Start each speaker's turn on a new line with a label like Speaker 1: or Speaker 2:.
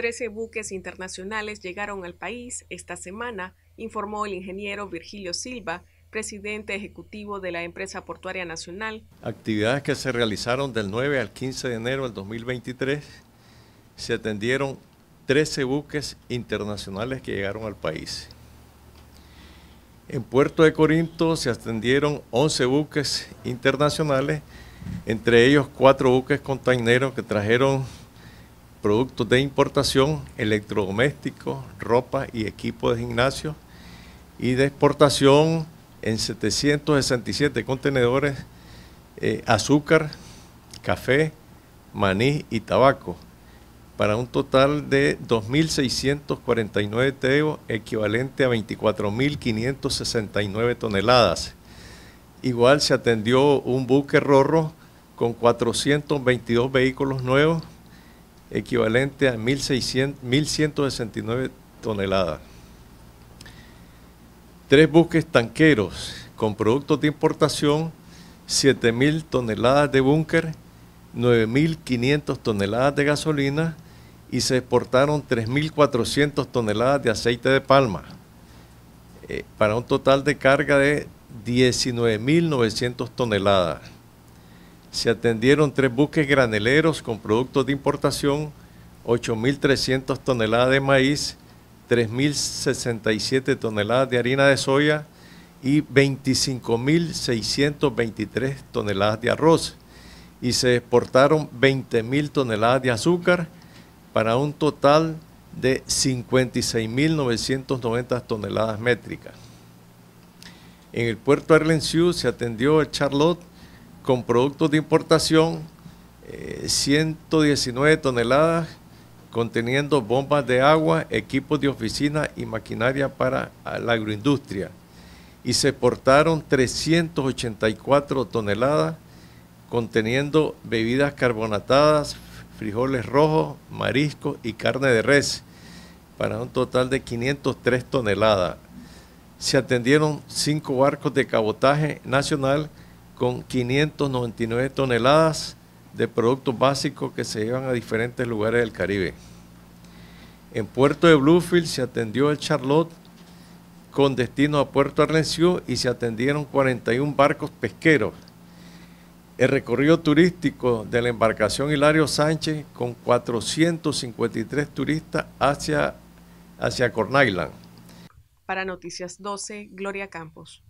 Speaker 1: 13 buques internacionales llegaron al país esta semana, informó el ingeniero Virgilio Silva, presidente ejecutivo de la empresa portuaria nacional. Actividades que se realizaron del 9 al 15 de enero del 2023 se atendieron 13 buques internacionales que llegaron al país. En Puerto de Corinto se atendieron 11 buques internacionales, entre ellos cuatro buques containeros que trajeron productos de importación, electrodomésticos, ropa y equipo de gimnasio, y de exportación en 767 contenedores, eh, azúcar, café, maní y tabaco, para un total de 2.649 teos, equivalente a 24.569 toneladas. Igual se atendió un buque rorro con 422 vehículos nuevos equivalente a 1.169 toneladas. Tres buques tanqueros con productos de importación, 7.000 toneladas de búnker, 9.500 toneladas de gasolina y se exportaron 3.400 toneladas de aceite de palma, eh, para un total de carga de 19.900 toneladas se atendieron tres buques graneleros con productos de importación, 8.300 toneladas de maíz, 3.067 toneladas de harina de soya y 25.623 toneladas de arroz. Y se exportaron 20.000 toneladas de azúcar para un total de 56.990 toneladas métricas. En el puerto Arlenciú se atendió el Charlotte con productos de importación, 119 eh, toneladas conteniendo bombas de agua, equipos de oficina y maquinaria para la agroindustria. Y se exportaron 384 toneladas conteniendo bebidas carbonatadas, frijoles rojos, mariscos y carne de res, para un total de 503 toneladas. Se atendieron cinco barcos de cabotaje nacional con 599 toneladas de productos básicos que se llevan a diferentes lugares del Caribe. En Puerto de Bluefield se atendió el Charlotte con destino a Puerto Arlencio y se atendieron 41 barcos pesqueros. El recorrido turístico de la embarcación Hilario Sánchez con 453 turistas hacia, hacia Corn Island. Para Noticias 12, Gloria Campos.